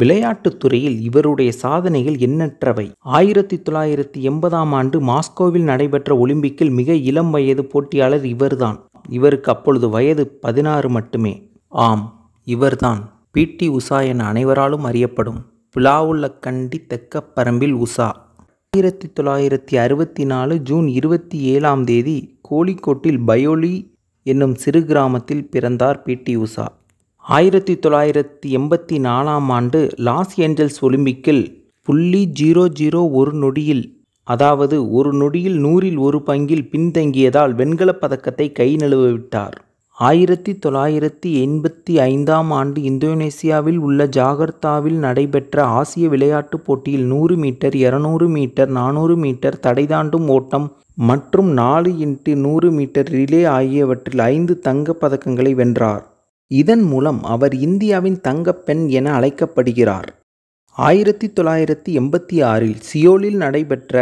விளையாட்டுத்துறையில் இவருடைய சாதனைகள் எண்ணற்றவை ஆயிரத்தி தொள்ளாயிரத்தி எண்பதாம் ஆண்டு மாஸ்கோவில் நடைபெற்ற ஒலிம்பிக்கில் மிக இளம் வயது போட்டியாளர் இவர்தான் இவருக்கு அப்பொழுது வயது பதினாறு மட்டுமே ஆம் இவர்தான் பி டி உஷா என அனைவராலும் அறியப்படும் கண்டி தெக்கப்பரம்பில் உஷா ஆயிரத்தி தொள்ளாயிரத்தி அறுபத்தி நாலு ஜூன் இருபத்தி ஏழாம் தேதி கோழிக்கோட்டில் பயோலி என்னும் சிறு கிராமத்தில் பிறந்தார் பி டி உஷா ஆயிரத்தி தொள்ளாயிரத்தி எண்பத்தி நாலாம் ஆண்டு லாஸ் ஏஞ்சல்ஸ் ஒலிம்பிக்கில் புள்ளி ஜீரோ ஜீரோ ஒரு நொடியில் அதாவது ஒரு நொடியில் நூறில் ஒரு பங்கில் பின்தங்கியதால் வெண்கலப் பதக்கத்தை கை நழுவவிட்டார் ஆயிரத்தி தொள்ளாயிரத்தி எண்பத்தி ஐந்தாம் ஆண்டு இந்தோனேசியாவில் உள்ள ஜாகர்த்தாவில் நடைபெற்ற ஆசிய விளையாட்டுப் போட்டியில் நூறு மீட்டர் இருநூறு மீட்டர் நானூறு மீட்டர் தடைதாண்டும் ஓட்டம் மற்றும் நாலு இன்ட்டு நூறு மீட்டர் ரிலே ஆகியவற்றில் ஐந்து தங்கப் பதக்கங்களை வென்றார் இதன் மூலம் அவர் இந்தியாவின் தங்கப்பெண் என அழைக்கப்படுகிறார் ஆயிரத்தி தொள்ளாயிரத்தி எண்பத்தி ஆறில் சியோலில் நடைபெற்ற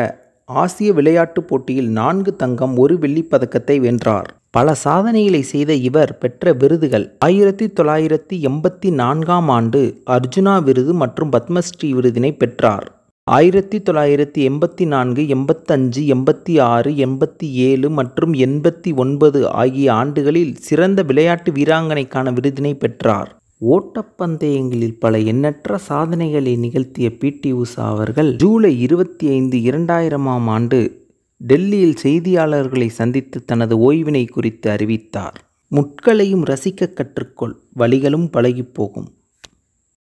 ஆசிய விளையாட்டுப் போட்டியில் நான்கு தங்கம் ஒரு வெள்ளிப்பதக்கத்தை வென்றார் பல சாதனைகளை செய்த இவர் பெற்ற விருதுகள் ஆயிரத்தி தொள்ளாயிரத்தி எண்பத்தி நான்காம் ஆண்டு அர்ஜுனா விருது மற்றும் பத்மஸ்ரீ விருதினை பெற்றார் ஆயிரத்தி தொள்ளாயிரத்தி எண்பத்தி நான்கு எண்பத்தஞ்சு எண்பத்தி ஆறு எண்பத்தி ஏழு மற்றும் எண்பத்தி ஒன்பது ஆகிய ஆண்டுகளில் சிறந்த விளையாட்டு வீராங்கனைக்கான விருதினை பெற்றார் ஓட்டப்பந்தயங்களில் பல எண்ணற்ற சாதனைகளை நிகழ்த்திய பி டி உஷா அவர்கள் ஜூலை இருபத்தி ஐந்து இரண்டாயிரமாம் ஆண்டு டெல்லியில் செய்தியாளர்களை சந்தித்து தனது ஓய்வினை குறித்து அறிவித்தார் முட்களையும் ரசிக்க கற்றுக்கொள் வழிகளும் பழகிப்போகும்